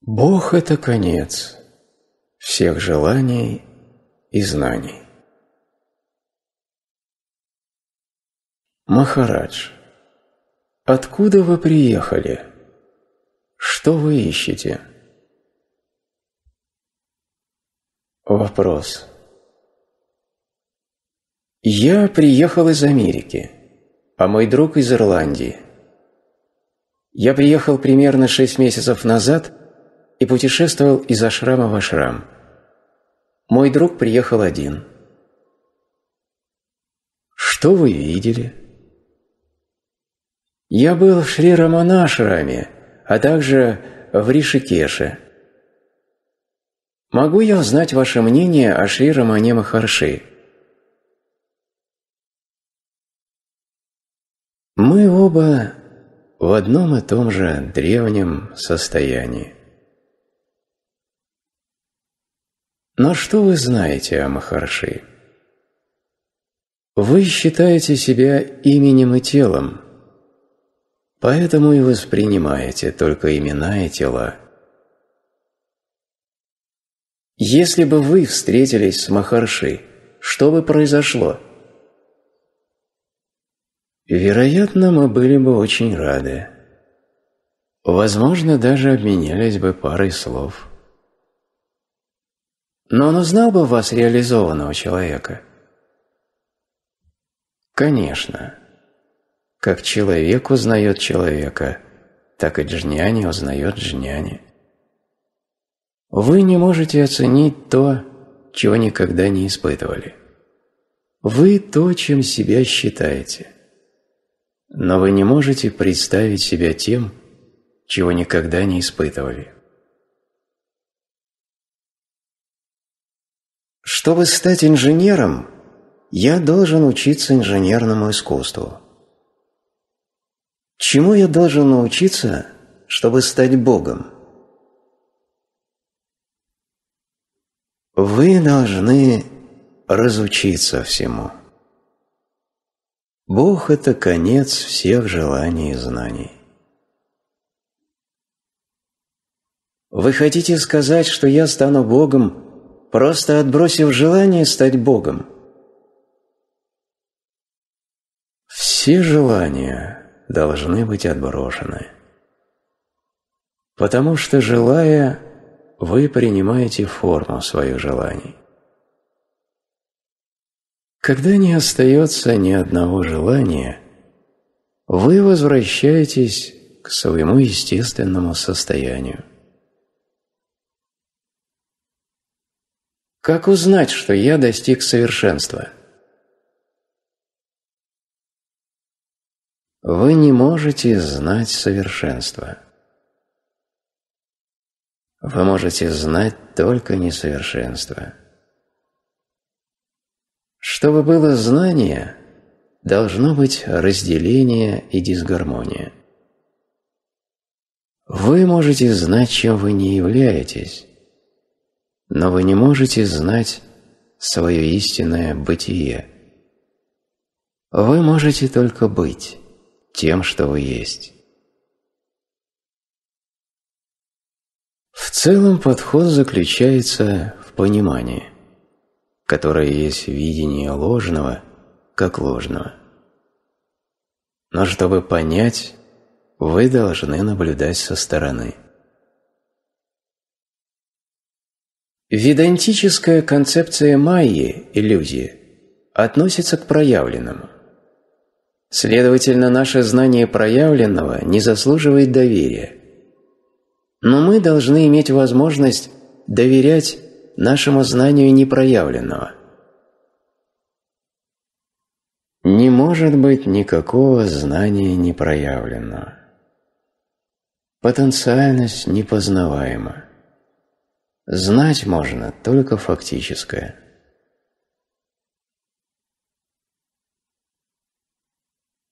Бог – это конец всех желаний и знаний. Махарадж, откуда вы приехали? Что вы ищете? Вопрос. Я приехал из Америки, а мой друг из Ирландии. Я приехал примерно шесть месяцев назад – и путешествовал из ашрама в ашрам. Мой друг приехал один. Что вы видели? Я был в Шри Рамана а также в Ришикеше. Могу я узнать ваше мнение о Шри Рамане Махарши? Мы оба в одном и том же древнем состоянии. Но что вы знаете о Махарши? Вы считаете себя именем и телом, поэтому и воспринимаете только имена и тела. Если бы вы встретились с Махарши, что бы произошло? Вероятно, мы были бы очень рады. Возможно, даже обменялись бы парой слов. Но он узнал бы в вас реализованного человека? Конечно. Как человек узнает человека, так и джняни узнает джняни. Вы не можете оценить то, чего никогда не испытывали. Вы то, чем себя считаете. Но вы не можете представить себя тем, чего никогда не испытывали. Чтобы стать инженером, я должен учиться инженерному искусству. Чему я должен научиться, чтобы стать Богом? Вы должны разучиться всему. Бог – это конец всех желаний и знаний. Вы хотите сказать, что я стану Богом – просто отбросив желание стать Богом. Все желания должны быть отброшены, потому что, желая, вы принимаете форму своих желаний. Когда не остается ни одного желания, вы возвращаетесь к своему естественному состоянию. Как узнать, что я достиг совершенства? Вы не можете знать совершенство. Вы можете знать только несовершенство. Чтобы было знание, должно быть разделение и дисгармония. Вы можете знать, чем вы не являетесь, но вы не можете знать свое истинное бытие. Вы можете только быть тем, что вы есть. В целом подход заключается в понимании, которое есть видение ложного как ложного. Но чтобы понять, вы должны наблюдать со стороны – Ведантическая концепция майи, иллюзии, относится к проявленному. Следовательно, наше знание проявленного не заслуживает доверия. Но мы должны иметь возможность доверять нашему знанию непроявленного. Не может быть никакого знания непроявленного. Потенциальность непознаваема. Знать можно только фактическое.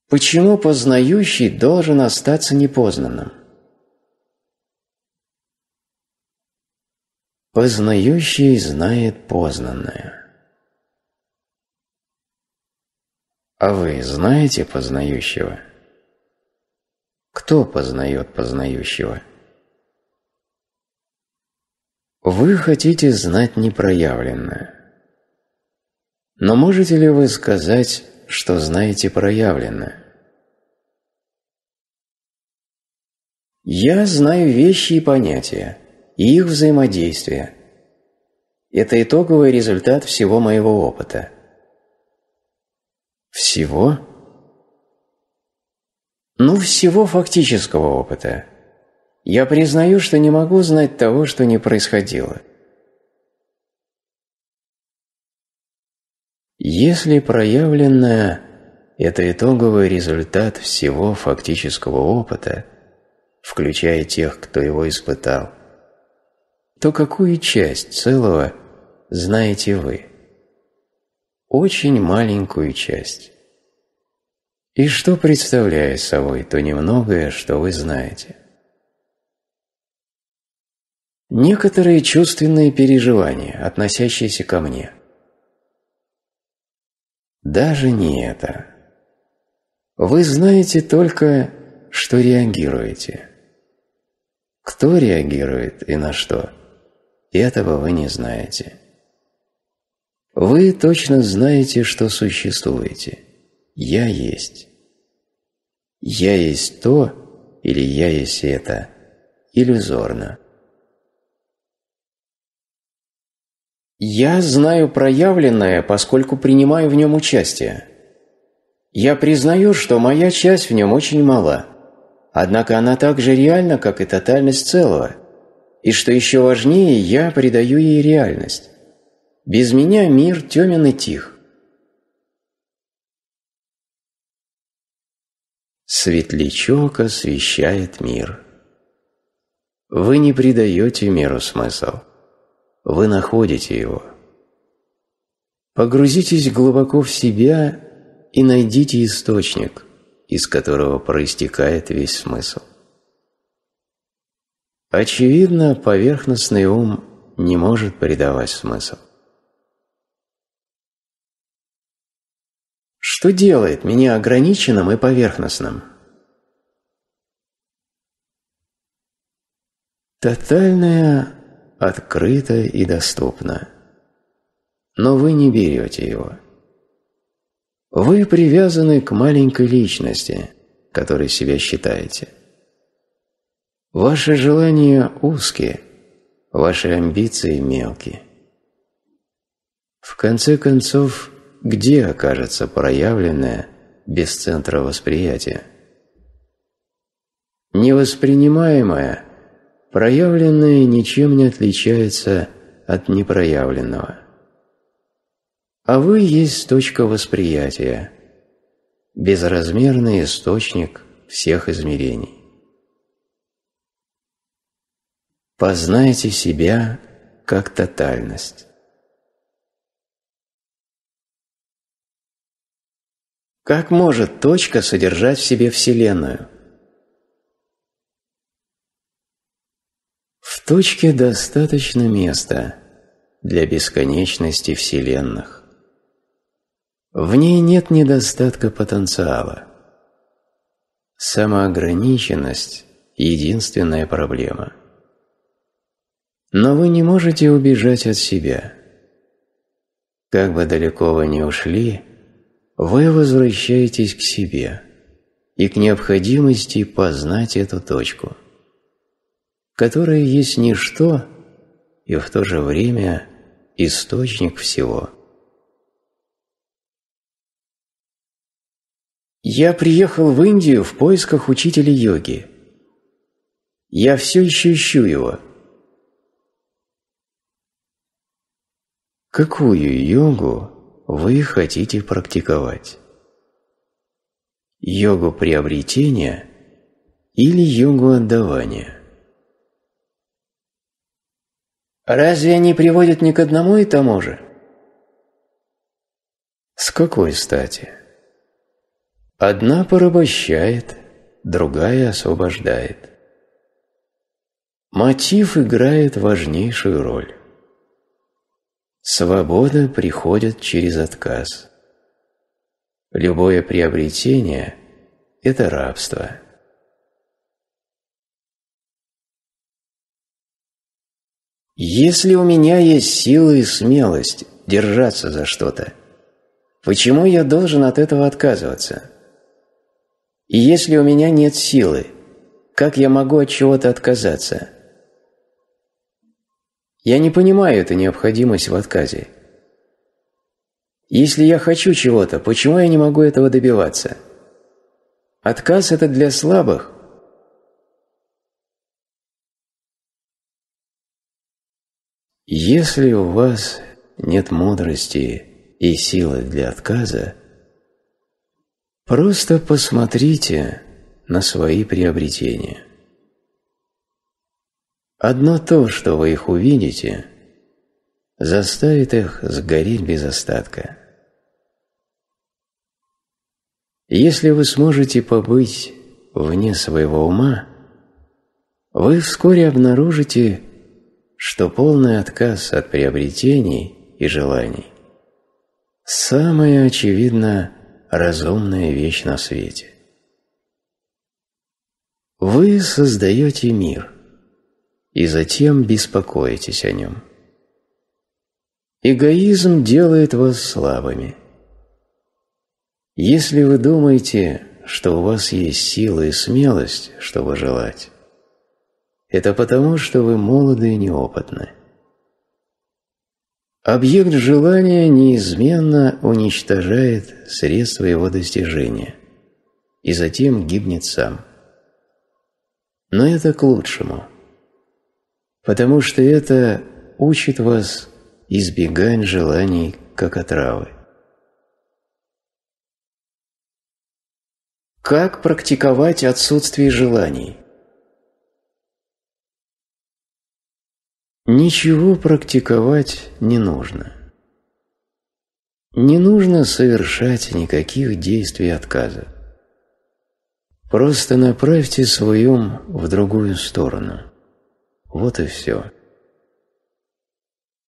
Почему познающий должен остаться непознанным? Познающий знает познанное. А вы знаете познающего? Кто познает познающего? Вы хотите знать непроявленное. Но можете ли вы сказать, что знаете проявленное? Я знаю вещи и понятия, и их взаимодействие. Это итоговый результат всего моего опыта. Всего? Ну, всего фактического опыта – я признаю, что не могу знать того, что не происходило. Если проявленное – это итоговый результат всего фактического опыта, включая тех, кто его испытал, то какую часть целого знаете вы? Очень маленькую часть. И что представляет собой то немногое, что вы знаете? Некоторые чувственные переживания, относящиеся ко мне. Даже не это. Вы знаете только, что реагируете. Кто реагирует и на что, этого вы не знаете. Вы точно знаете, что существуете. Я есть. Я есть то, или я есть это, иллюзорно. Я знаю проявленное, поскольку принимаю в нем участие. Я признаю, что моя часть в нем очень мала, однако она так же реальна, как и тотальность целого, и, что еще важнее, я придаю ей реальность. Без меня мир темен и тих. Светлячок освещает мир. Вы не придаете миру смысл вы находите его. Погрузитесь глубоко в себя и найдите источник, из которого проистекает весь смысл. Очевидно, поверхностный ум не может придавать смысл. Что делает меня ограниченным и поверхностным? Тотальная открыто и доступно. Но вы не берете его. Вы привязаны к маленькой личности, которой себя считаете. Ваши желания узкие, ваши амбиции мелкие. В конце концов, где окажется проявленное без центра восприятия? Невоспринимаемое проявленное ничем не отличается от непроявленного. А вы есть точка восприятия, безразмерный источник всех измерений. Познайте себя как тотальность. Как может точка содержать в себе Вселенную? точке достаточно места для бесконечности вселенных. В ней нет недостатка потенциала. Самоограниченность – единственная проблема. Но вы не можете убежать от себя. Как бы далеко вы ни ушли, вы возвращаетесь к себе и к необходимости познать эту точку – которое есть ничто и в то же время источник всего. Я приехал в Индию в поисках учителя йоги. Я все еще ищу его. Какую йогу вы хотите практиковать? Йогу приобретения или йогу отдавания? Разве они приводят не к одному и тому же? С какой стати? Одна порабощает, другая освобождает. Мотив играет важнейшую роль. Свобода приходит через отказ. Любое приобретение – это рабство. Если у меня есть сила и смелость держаться за что-то, почему я должен от этого отказываться? И если у меня нет силы, как я могу от чего-то отказаться? Я не понимаю эту необходимость в отказе. Если я хочу чего-то, почему я не могу этого добиваться? Отказ – это для слабых, Если у вас нет мудрости и силы для отказа, просто посмотрите на свои приобретения. Одно то, что вы их увидите, заставит их сгореть без остатка. Если вы сможете побыть вне своего ума, вы вскоре обнаружите, что полный отказ от приобретений и желаний – самая, очевидно, разумная вещь на свете. Вы создаете мир и затем беспокоитесь о нем. Эгоизм делает вас слабыми. Если вы думаете, что у вас есть сила и смелость, чтобы желать, это потому, что вы молоды и неопытны. Объект желания неизменно уничтожает средства его достижения и затем гибнет сам. Но это к лучшему, потому что это учит вас избегать желаний как отравы. Как практиковать отсутствие желаний? Ничего практиковать не нужно. Не нужно совершать никаких действий отказа. Просто направьте свой ум в другую сторону. Вот и все.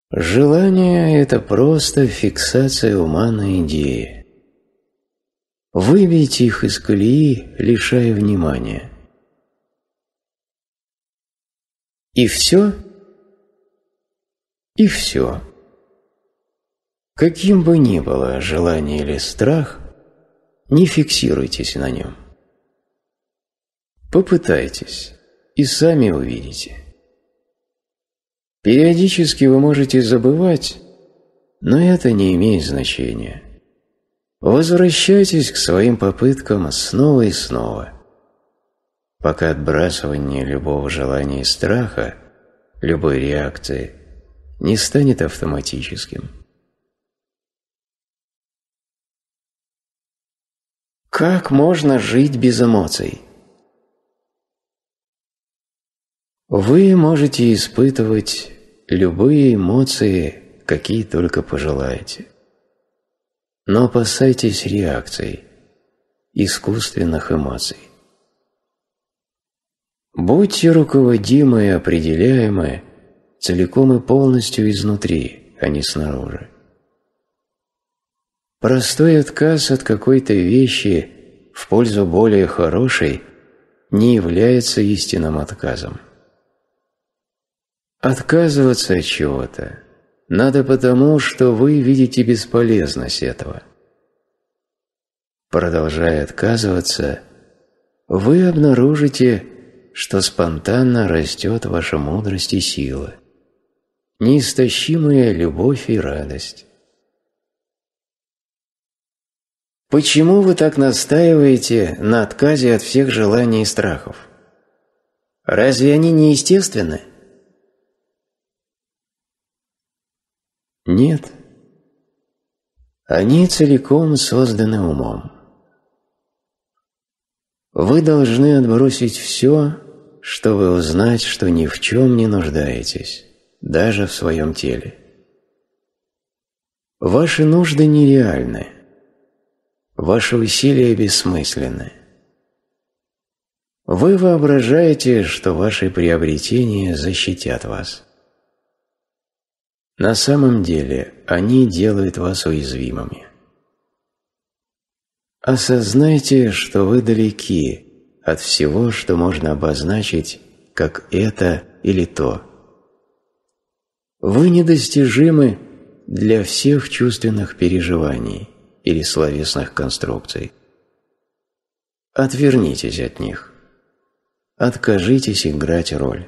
Желание – это просто фиксация ума на идеи. Выбейте их из колеи, лишая внимания. И все – и все. Каким бы ни было желание или страх, не фиксируйтесь на нем. Попытайтесь, и сами увидите. Периодически вы можете забывать, но это не имеет значения. Возвращайтесь к своим попыткам снова и снова, пока отбрасывание любого желания и страха, любой реакции не станет автоматическим. Как можно жить без эмоций? Вы можете испытывать любые эмоции, какие только пожелаете. Но опасайтесь реакций, искусственных эмоций. Будьте руководимы и определяемы целиком и полностью изнутри, а не снаружи. Простой отказ от какой-то вещи в пользу более хорошей не является истинным отказом. Отказываться от чего-то надо потому, что вы видите бесполезность этого. Продолжая отказываться, вы обнаружите, что спонтанно растет ваша мудрость и сила – неистощимая любовь и радость. Почему вы так настаиваете на отказе от всех желаний и страхов? Разве они не естественны? Нет. Они целиком созданы умом. Вы должны отбросить все, чтобы узнать, что ни в чем не нуждаетесь даже в своем теле. Ваши нужды нереальны, ваши усилия бессмысленны. Вы воображаете, что ваши приобретения защитят вас. На самом деле они делают вас уязвимыми. Осознайте, что вы далеки от всего, что можно обозначить как «это» или «то», вы недостижимы для всех чувственных переживаний или словесных конструкций. Отвернитесь от них. Откажитесь играть роль.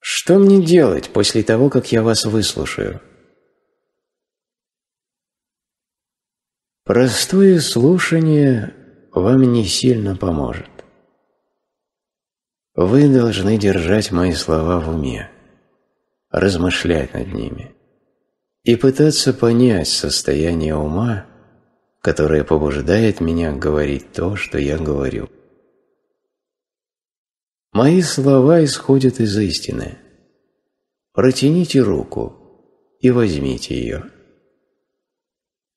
Что мне делать после того, как я вас выслушаю? Простое слушание вам не сильно поможет. Вы должны держать мои слова в уме, размышлять над ними и пытаться понять состояние ума, которое побуждает меня говорить то, что я говорю. Мои слова исходят из истины. Протяните руку и возьмите ее.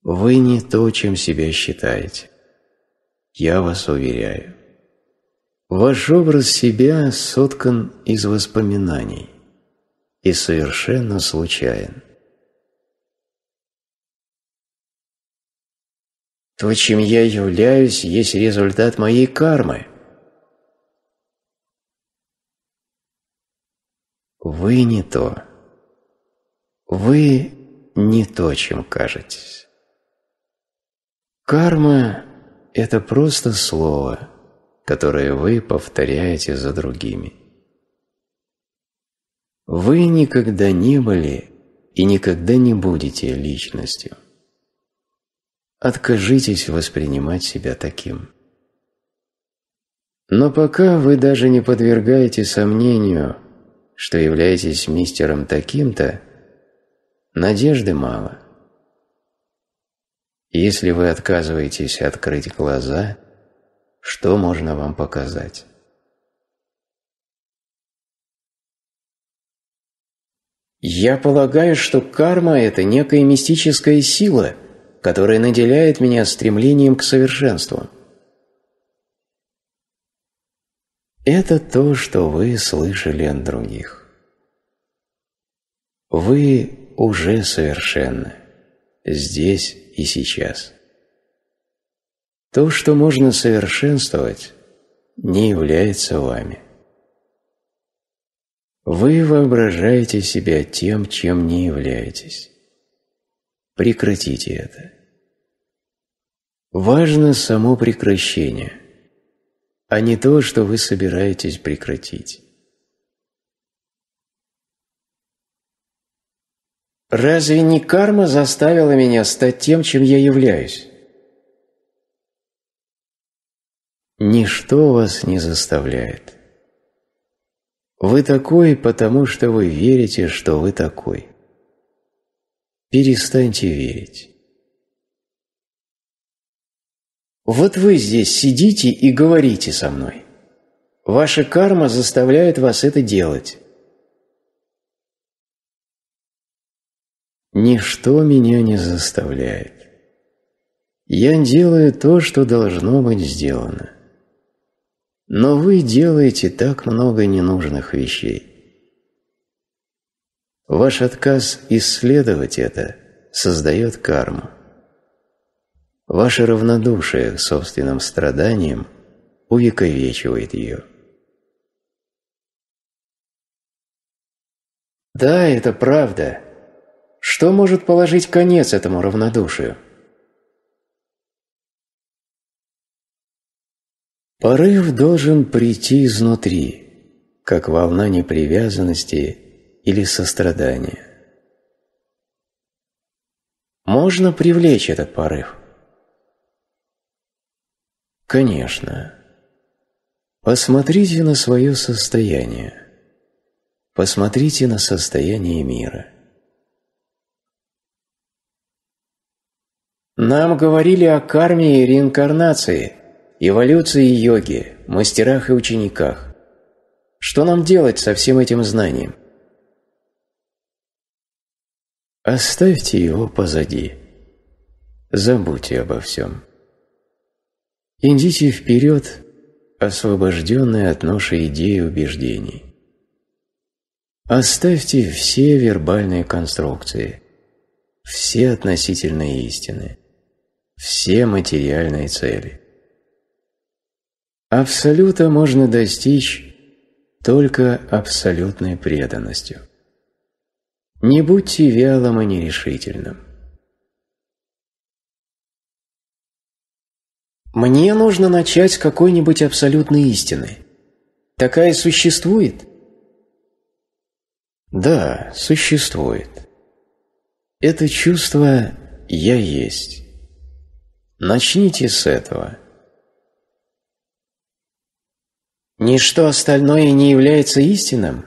Вы не то, чем себя считаете. Я вас уверяю. Ваш образ себя соткан из воспоминаний и совершенно случайен. То, чем я являюсь, есть результат моей кармы. Вы не то. Вы не то, чем кажетесь. Карма – это просто слово – которые вы повторяете за другими. Вы никогда не были и никогда не будете личностью. Откажитесь воспринимать себя таким. Но пока вы даже не подвергаете сомнению, что являетесь мистером таким-то, надежды мало. Если вы отказываетесь открыть глаза – что можно вам показать? Я полагаю, что карма – это некая мистическая сила, которая наделяет меня стремлением к совершенству. Это то, что вы слышали от других. Вы уже совершенны, здесь и сейчас. То, что можно совершенствовать, не является вами. Вы воображаете себя тем, чем не являетесь. Прекратите это. Важно само прекращение, а не то, что вы собираетесь прекратить. Разве не карма заставила меня стать тем, чем я являюсь? Ничто вас не заставляет. Вы такой, потому что вы верите, что вы такой. Перестаньте верить. Вот вы здесь сидите и говорите со мной. Ваша карма заставляет вас это делать. Ничто меня не заставляет. Я делаю то, что должно быть сделано. Но вы делаете так много ненужных вещей. Ваш отказ исследовать это создает карму. Ваше равнодушие к собственным страданиям увековечивает ее. Да, это правда. Что может положить конец этому равнодушию? Порыв должен прийти изнутри, как волна непривязанности или сострадания. Можно привлечь этот порыв? Конечно. Посмотрите на свое состояние. Посмотрите на состояние мира. Нам говорили о карме и реинкарнации – эволюции йоги, мастерах и учениках. Что нам делать со всем этим знанием? Оставьте его позади. Забудьте обо всем. Идите вперед, освобожденные от ноши идей и убеждений. Оставьте все вербальные конструкции, все относительные истины, все материальные цели. Абсолюта можно достичь только абсолютной преданностью. Не будьте вялым и нерешительным. Мне нужно начать с какой-нибудь абсолютной истины. Такая существует? Да, существует. Это чувство «я есть». Начните с этого – Ничто остальное не является истинным?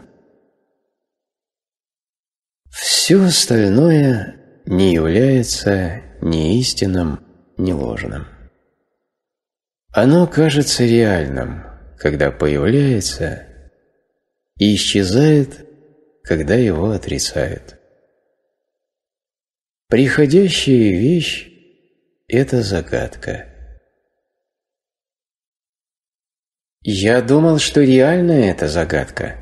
Все остальное не является ни истинным, ни ложным. Оно кажется реальным, когда появляется, и исчезает, когда его отрицают. Приходящая вещь – это загадка. Я думал, что реально это загадка.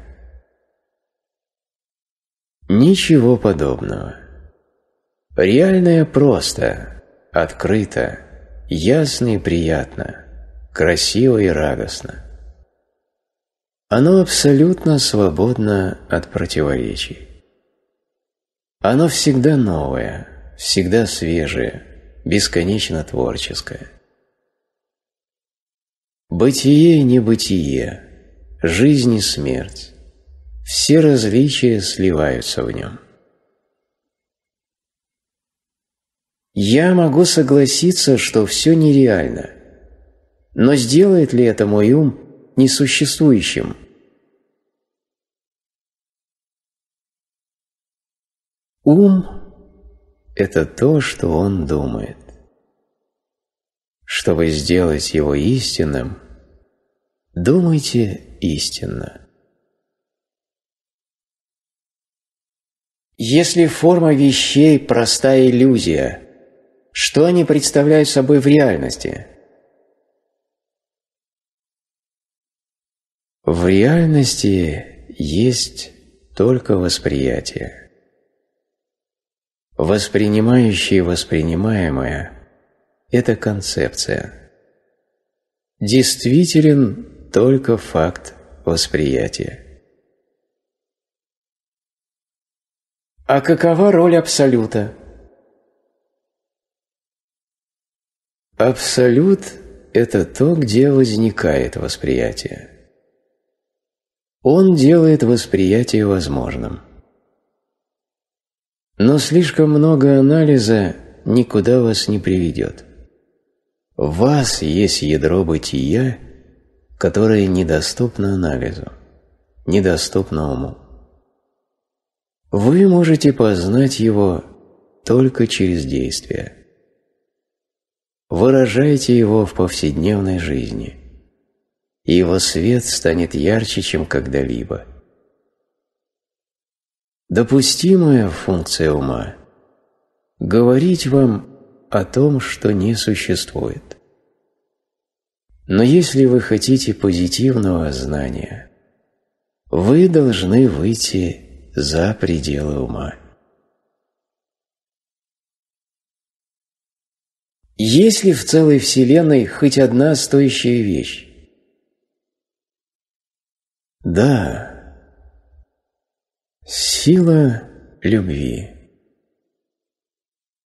Ничего подобного. Реальное просто, открыто, ясно и приятно, красиво и радостно. Оно абсолютно свободно от противоречий. Оно всегда новое, всегда свежее, бесконечно творческое. Бытие и небытие, жизнь и смерть, все различия сливаются в нем. Я могу согласиться, что все нереально, но сделает ли это мой ум несуществующим? Ум – это то, что он думает чтобы сделать его истинным, думайте истинно. Если форма вещей – простая иллюзия, что они представляют собой в реальности? В реальности есть только восприятие. Воспринимающий воспринимаемое –– это концепция. Действителен только факт восприятия. А какова роль Абсолюта? Абсолют – это то, где возникает восприятие. Он делает восприятие возможным. Но слишком много анализа никуда вас не приведет вас есть ядро бытия, которое недоступно анализу, недоступно уму. Вы можете познать его только через действие. Выражайте его в повседневной жизни, и его свет станет ярче, чем когда-либо. Допустимая функция ума – говорить вам о том, что не существует. Но если вы хотите позитивного знания, вы должны выйти за пределы ума. Есть ли в целой Вселенной хоть одна стоящая вещь? Да. Сила любви.